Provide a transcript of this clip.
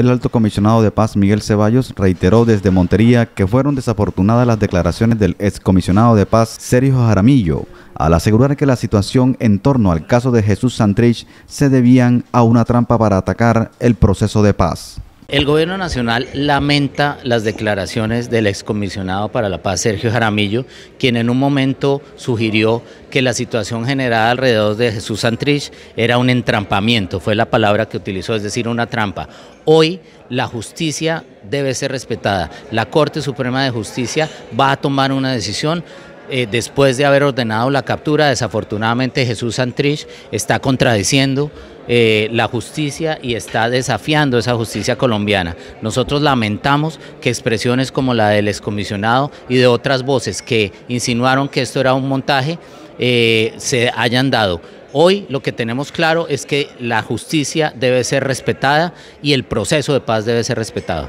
El alto comisionado de paz Miguel Ceballos reiteró desde Montería que fueron desafortunadas las declaraciones del excomisionado de paz Sergio Jaramillo al asegurar que la situación en torno al caso de Jesús Santrich se debían a una trampa para atacar el proceso de paz. El gobierno nacional lamenta las declaraciones del excomisionado para la paz Sergio Jaramillo, quien en un momento sugirió que la situación generada alrededor de Jesús Santrich era un entrampamiento, fue la palabra que utilizó, es decir, una trampa. Hoy la justicia debe ser respetada. La Corte Suprema de Justicia va a tomar una decisión eh, después de haber ordenado la captura, desafortunadamente Jesús Santrich está contradiciendo eh, la justicia y está desafiando esa justicia colombiana. Nosotros lamentamos que expresiones como la del excomisionado y de otras voces que insinuaron que esto era un montaje eh, se hayan dado. Hoy lo que tenemos claro es que la justicia debe ser respetada y el proceso de paz debe ser respetado.